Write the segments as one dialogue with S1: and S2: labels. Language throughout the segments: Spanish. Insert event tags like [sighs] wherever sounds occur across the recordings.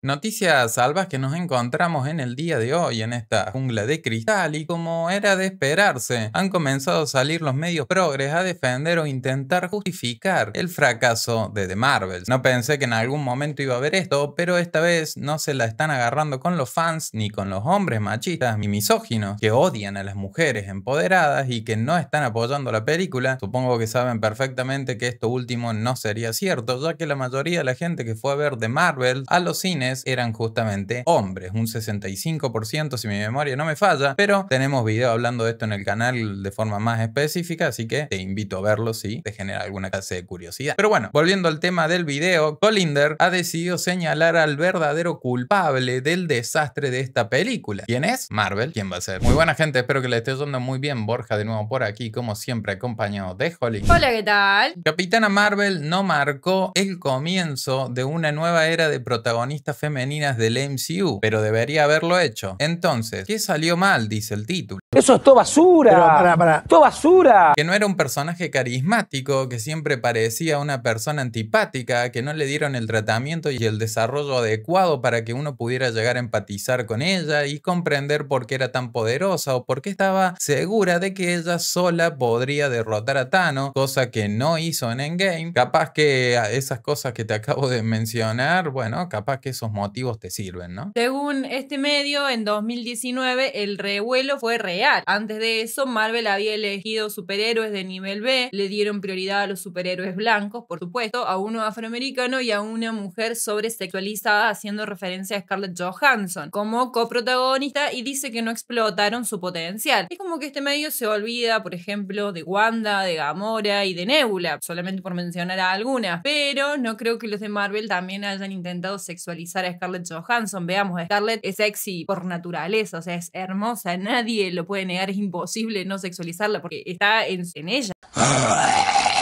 S1: Noticias salvas que nos encontramos en el día de hoy en esta jungla de cristal y como era de esperarse, han comenzado a salir los medios progres a defender o intentar justificar el fracaso de The Marvels. No pensé que en algún momento iba a ver esto, pero esta vez no se la están agarrando con los fans ni con los hombres machistas ni misóginos que odian a las mujeres empoderadas y que no están apoyando la película. Supongo que saben perfectamente que esto último no sería cierto, ya que la mayoría de la gente que fue a ver The Marvel a los cines eran justamente hombres, un 65% si mi memoria no me falla, pero tenemos video hablando de esto en el canal de forma más específica, así que te invito a verlo si te genera alguna clase de curiosidad. Pero bueno, volviendo al tema del video, Colinder ha decidido señalar al verdadero culpable del desastre de esta película. ¿Quién es? Marvel. ¿Quién va a ser? Muy buena gente, espero que le esté yendo muy bien. Borja de nuevo por aquí, como siempre, acompañado de Holly. Hola,
S2: ¿qué tal?
S1: Capitana Marvel no marcó el comienzo de una nueva era de protagonistas femeninas del MCU, pero debería haberlo hecho. Entonces, ¿qué salió mal? dice el título. Eso es todo basura. para, Todo basura. Que no era un personaje carismático, que siempre parecía una persona antipática, que no le dieron el tratamiento y el desarrollo adecuado para que uno pudiera llegar a empatizar con ella y comprender por qué era tan poderosa o por qué estaba segura de que ella sola podría derrotar a Tano cosa que no hizo en Endgame. Capaz que esas cosas que te acabo de mencionar, bueno, capaz que esos motivos te sirven, ¿no?
S2: Según este medio, en 2019 el revuelo fue re. Antes de eso, Marvel había elegido superhéroes de nivel B, le dieron prioridad a los superhéroes blancos, por supuesto, a uno afroamericano y a una mujer sobresexualizada, haciendo referencia a Scarlett Johansson como coprotagonista y dice que no explotaron su potencial. Es como que este medio se olvida, por ejemplo, de Wanda, de Gamora y de Nebula, solamente por mencionar a algunas, pero no creo que los de Marvel también hayan intentado sexualizar a Scarlett Johansson. Veamos, Scarlett es sexy por naturaleza, o sea, es hermosa, nadie lo puede negar, es imposible no sexualizarla porque está en, ella. [laughs]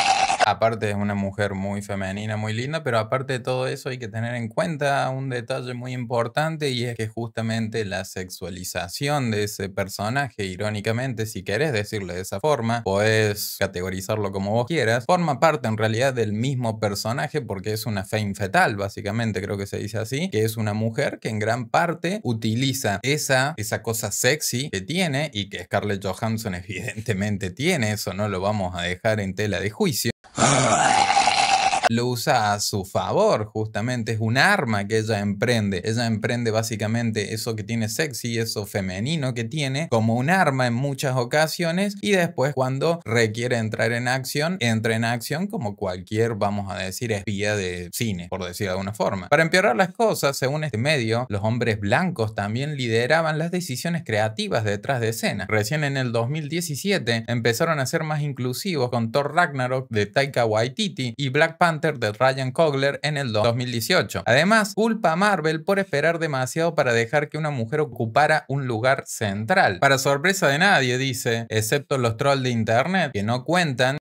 S1: Aparte es una mujer muy femenina, muy linda, pero aparte de todo eso hay que tener en cuenta un detalle muy importante y es que justamente la sexualización de ese personaje, irónicamente, si querés decirle de esa forma, podés categorizarlo como vos quieras, forma parte en realidad del mismo personaje porque es una fein fetal, básicamente creo que se dice así, que es una mujer que en gran parte utiliza esa, esa cosa sexy que tiene y que Scarlett Johansson [laughs] evidentemente tiene, eso no lo vamos a dejar en tela de juicio. Ugh. [sighs] [sighs] lo usa a su favor, justamente es un arma que ella emprende. Ella emprende básicamente eso que tiene sexy, eso femenino que tiene, como un arma en muchas ocasiones y después cuando requiere entrar en acción, entra en acción como cualquier, vamos a decir, espía de cine, por decir de alguna forma. Para empeorar las cosas, según este medio, los hombres blancos también lideraban las decisiones creativas detrás de escena. Recién en el 2017 empezaron a ser más inclusivos con Thor Ragnarok de Taika Waititi y Black Panther de Ryan kogler en el 2018. Además, culpa a Marvel por esperar demasiado para dejar que una mujer ocupara un lugar central. Para sorpresa de nadie, dice, excepto los trolls de internet que no cuentan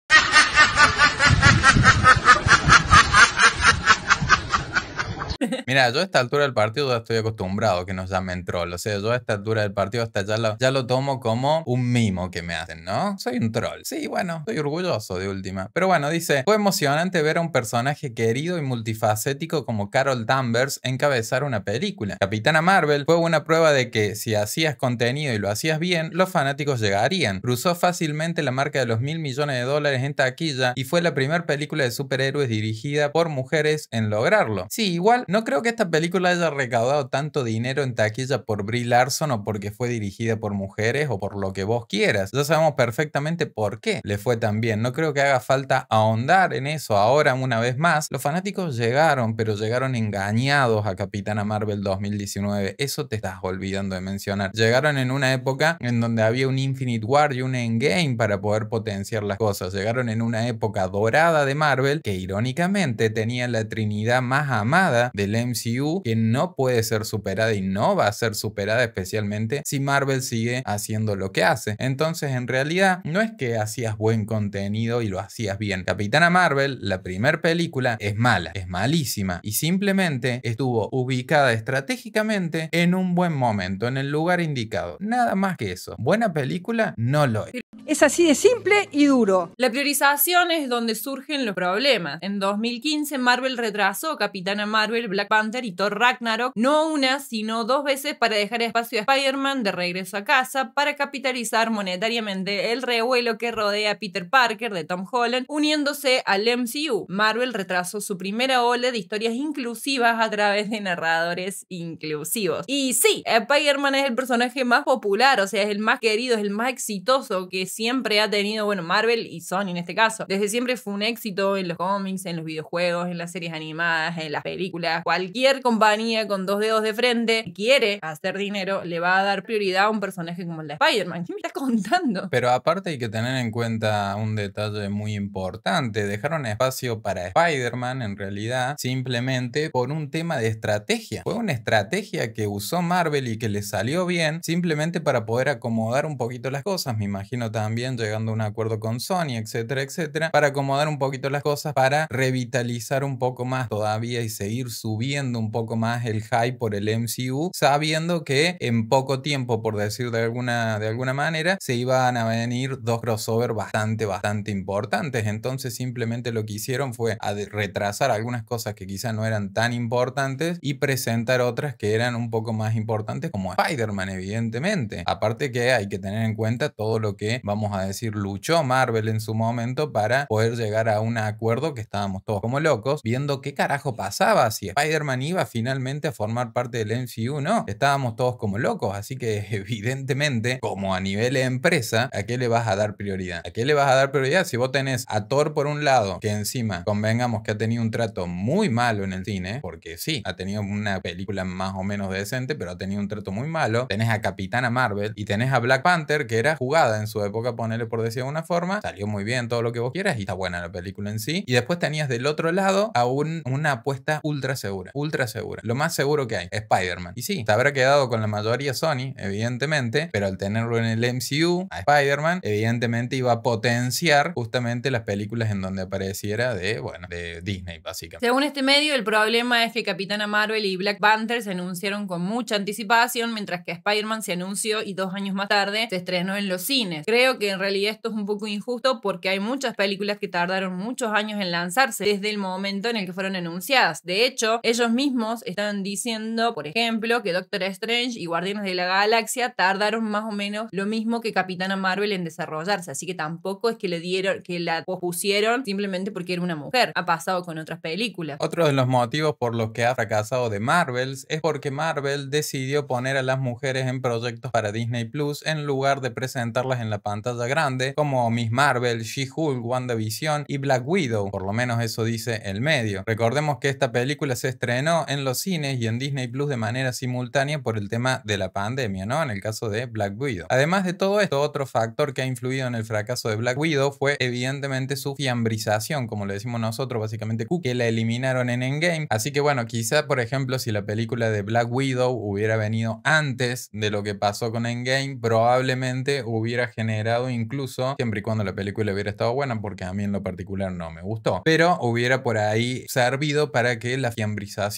S1: Mira, yo a esta altura del partido ya estoy acostumbrado que nos llamen troll. O sea, yo a esta altura del partido hasta ya lo, ya lo tomo como un mimo que me hacen, ¿no? Soy un troll. Sí, bueno, estoy orgulloso de última. Pero bueno, dice, fue emocionante ver a un personaje querido y multifacético como Carol Danvers encabezar una película. Capitana Marvel fue una prueba de que si hacías contenido y lo hacías bien, los fanáticos llegarían. Cruzó fácilmente la marca de los mil millones de dólares en taquilla y fue la primera película de superhéroes dirigida por mujeres en lograrlo. Sí, igual no creo que esta película haya recaudado tanto dinero en taquilla por Brie Larson o porque fue dirigida por mujeres o por lo que vos quieras. Ya sabemos perfectamente por qué le fue tan bien. No creo que haga falta ahondar en eso ahora una vez más. Los fanáticos llegaron, pero llegaron engañados a Capitana Marvel 2019. Eso te estás olvidando de mencionar. Llegaron en una época en donde había un Infinite War y un Endgame para poder potenciar las cosas. Llegaron en una época dorada de Marvel que irónicamente tenía la trinidad más amada del MCU que no puede ser superada y no va a ser superada especialmente si Marvel sigue haciendo lo que hace. Entonces en realidad no es que hacías buen contenido y lo hacías bien. Capitana Marvel, la primera película, es mala, es malísima y simplemente estuvo ubicada estratégicamente en un buen momento, en el lugar indicado. Nada más que eso. Buena película
S2: no lo es. Es así de simple y duro. La priorización es donde surgen los problemas. En 2015 Marvel retrasó Capitana Marvel Black Panther y Thor Ragnarok, no una, sino dos veces para dejar espacio a Spider-Man de regreso a casa para capitalizar monetariamente el revuelo que rodea a Peter Parker de Tom Holland, uniéndose al MCU. Marvel retrasó su primera ola de historias inclusivas a través de narradores inclusivos. Y sí, Spider-Man es el personaje más popular, o sea, es el más querido, es el más exitoso que siempre ha tenido, bueno, Marvel y Sony en este caso. Desde siempre fue un éxito en los cómics, en los videojuegos, en las series animadas, en las películas cualquier compañía con dos dedos de frente quiere hacer dinero le va a dar prioridad a un personaje como el de Spider-Man. ¿Qué me estás contando?
S1: Pero aparte hay que tener en cuenta un detalle muy importante. Dejaron espacio para Spider-Man en realidad simplemente por un tema de estrategia. Fue una estrategia que usó Marvel y que le salió bien simplemente para poder acomodar un poquito las cosas. Me imagino también llegando a un acuerdo con Sony, etcétera, etcétera, para acomodar un poquito las cosas, para revitalizar un poco más todavía y seguir su subiendo un poco más el hype por el MCU, sabiendo que en poco tiempo, por decir de alguna, de alguna manera, se iban a venir dos crossovers bastante, bastante importantes. Entonces simplemente lo que hicieron fue retrasar algunas cosas que quizás no eran tan importantes y presentar otras que eran un poco más importantes como Spider-Man, evidentemente. Aparte que hay que tener en cuenta todo lo que, vamos a decir, luchó Marvel en su momento para poder llegar a un acuerdo que estábamos todos como locos, viendo qué carajo pasaba así Spider-Man iba finalmente a formar parte del MCU, no. Estábamos todos como locos, así que [laughs] evidentemente, como a nivel de empresa, ¿a qué le vas a dar prioridad? ¿A qué le vas a dar prioridad si vos tenés a Thor por un lado, que encima convengamos que ha tenido un trato muy malo en el cine, porque sí, ha tenido una película más o menos decente, pero ha tenido un trato muy malo. Tenés a Capitana Marvel y tenés a Black Panther, que era jugada en su época, ponerle por decir de una forma, salió muy bien todo lo que vos quieras y está buena la película en sí. Y después tenías del otro lado a una apuesta ultra segura, ultra segura. Lo más seguro que hay, Spider-Man. Y sí, se habrá quedado con la mayoría Sony, evidentemente, pero al tenerlo en el MCU, a Spider-Man, evidentemente iba a potenciar justamente las películas en donde apareciera de, bueno, de Disney, básicamente. Según
S2: este medio, el problema es que Capitana Marvel y Black Panther se anunciaron con mucha anticipación, mientras que Spider-Man se anunció y dos años más tarde se estrenó en los cines. Creo que en realidad esto es un poco injusto porque hay muchas películas que tardaron muchos años en lanzarse desde el momento en el que fueron anunciadas. De hecho, ellos mismos están diciendo, por ejemplo, que Doctor Strange y Guardianes de la Galaxia tardaron más o menos lo mismo que Capitana Marvel en desarrollarse, así que tampoco es que le dieron, que la pusieron simplemente porque era una mujer. Ha pasado con otras películas.
S1: Otro de los motivos por los que ha fracasado de Marvel es porque Marvel decidió poner a las mujeres en proyectos para Disney Plus en lugar de presentarlas en la pantalla grande, como Miss Marvel, She-Hulk, WandaVision y Black Widow. Por lo menos eso dice el medio. Recordemos que esta película se estrenó en los cines y en Disney Plus de manera simultánea por el tema de la pandemia, ¿no? En el caso de Black Widow. Además de todo esto, otro factor que ha influido en el fracaso de Black Widow fue evidentemente su fiambrización, como le decimos nosotros, básicamente que la eliminaron en Endgame. Así que bueno, quizá por ejemplo si la película de Black Widow hubiera venido antes de lo que pasó con Endgame, probablemente hubiera generado incluso, siempre y cuando la película hubiera estado buena, porque a mí en lo particular no me gustó, pero hubiera por ahí servido para que la fiambrización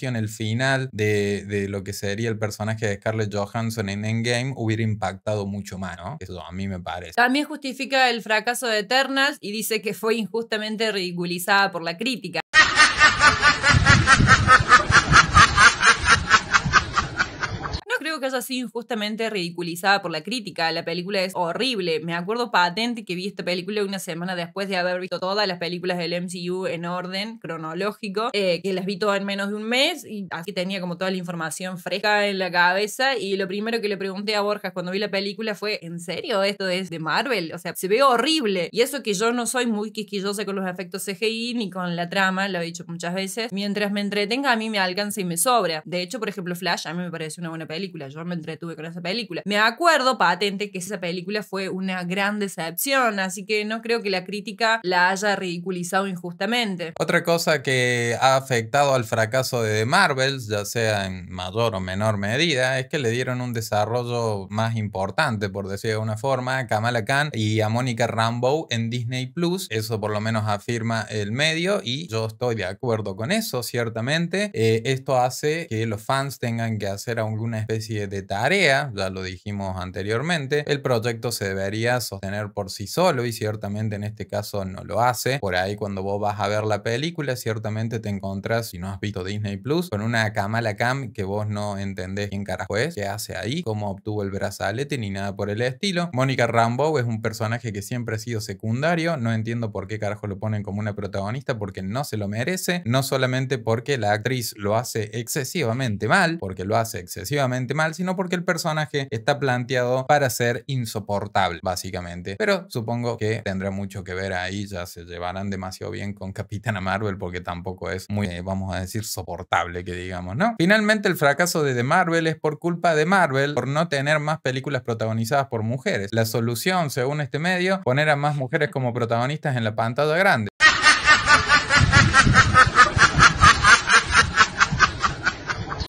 S1: en el final de, de, lo que sería el personaje de Scarlett Johansson en Endgame hubiera impactado mucho más, ¿no? Eso a mí me parece.
S2: También justifica el fracaso de Eternals y dice que fue injustamente ridiculizada por la crítica. [laughs] que haya sido injustamente ridiculizada por la crítica. La película es horrible. Me acuerdo patente que vi esta película una semana después de haber visto todas las películas del MCU en orden cronológico, eh, que las vi todas en menos de un mes y así tenía como toda la información fresca en la cabeza. Y lo primero que le pregunté a Borjas cuando vi la película fue: ¿en serio esto es de Marvel? O sea, se ve horrible. Y eso que yo no soy muy quisquillosa con los efectos CGI ni con la trama, lo he dicho muchas veces. Mientras me entretenga, a mí me alcanza y me sobra. De hecho, por ejemplo, Flash a mí me parece una buena película yo me entretuve con esa película. Me acuerdo patente que esa película fue una gran decepción, así que no creo que la crítica la haya ridiculizado injustamente.
S1: Otra cosa que ha afectado al fracaso de The ya sea en mayor o menor medida, es que le dieron un desarrollo más importante, por decir de una forma, a Kamala Khan y a Mónica Rambeau en Disney Plus. Eso por lo menos afirma el medio y yo estoy de acuerdo con eso, ciertamente. Eh, esto hace que los fans tengan que hacer alguna especie de tarea, ya lo dijimos anteriormente, el proyecto se debería sostener por sí solo y ciertamente en este caso no lo hace. Por ahí cuando vos vas a ver la película, ciertamente te encontrás, si no has visto Disney Plus, con una Kamala cam que vos no entendés quién carajo es, qué hace ahí, cómo obtuvo el brazalete ni nada por el estilo. Mónica Rambo es un personaje que siempre ha sido secundario, no entiendo por qué carajo lo ponen como una protagonista porque no se lo merece, no solamente porque la actriz lo hace excesivamente mal, porque lo hace excesivamente mal, sino porque el personaje está planteado para ser insoportable, básicamente. Pero supongo que tendrá mucho que ver ahí, ya se llevarán demasiado bien con Capitana Marvel porque tampoco es muy, eh, vamos a decir, soportable que digamos, ¿no? Finalmente, el fracaso de The Marvel es por culpa de Marvel por no tener más películas protagonizadas por mujeres. La solución, según este medio, poner a más mujeres como protagonistas en la pantalla grande.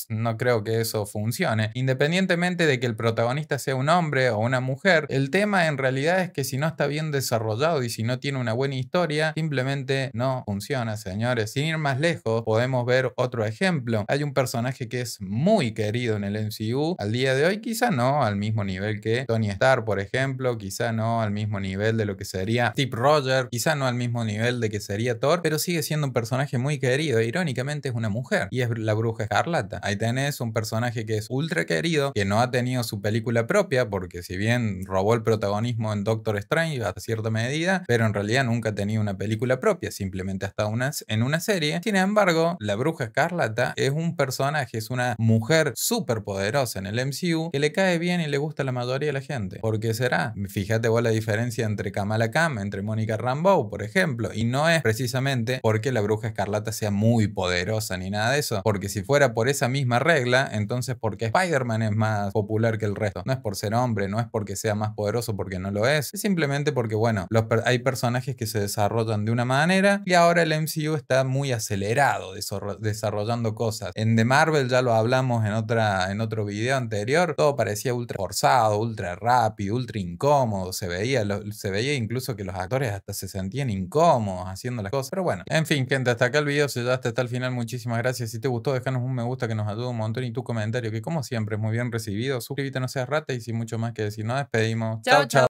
S1: no creo que eso funcione. Independientemente de que el protagonista sea un hombre o una mujer, el tema en realidad es que si no está bien desarrollado y si no tiene una buena historia, simplemente no funciona, señores. Sin ir más lejos, podemos ver otro ejemplo. Hay un personaje que es muy querido en el MCU al día de hoy, quizá no al mismo nivel que Tony Stark, por ejemplo, quizá no al mismo nivel de lo que sería Steve Rogers, quizá no al mismo nivel de que sería Thor, pero sigue siendo un personaje muy querido. Irónicamente es una mujer y es la bruja escarlata. Tenés un personaje que es ultra querido, que no ha tenido su película propia, porque si bien robó el protagonismo en Doctor Strange a cierta medida, pero en realidad nunca ha tenido una película propia, simplemente hasta unas, en una serie. Sin embargo, la Bruja Escarlata es un personaje, es una mujer súper poderosa en el MCU que le cae bien y le gusta a la mayoría de la gente. ¿Por qué será? Fíjate vos la diferencia entre Kamala Khan, entre Mónica Rambeau, por ejemplo, y no es precisamente porque la Bruja Escarlata sea muy poderosa ni nada de eso, porque si fuera por esa misma regla, entonces porque Spider-Man es más popular que el resto. No es por ser hombre, no es porque sea más poderoso, porque no lo es. Es simplemente porque, bueno, los hay personajes que se desarrollan de una manera y ahora el MCU está muy acelerado desarrollando cosas. En The Marvel ya lo hablamos en, otra, en otro video anterior, todo parecía ultra forzado, ultra rápido, ultra incómodo, se veía, se veía incluso que los actores hasta se sentían incómodos haciendo las cosas, pero bueno, en fin, gente, hasta acá el video, si ya hasta el final, muchísimas gracias, si te gustó déjanos un me gusta que nos un montón y tu comentario, que como siempre es muy bien recibido. Suscríbete, no seas rata y sin mucho más que decir, nos despedimos. Chao, chao.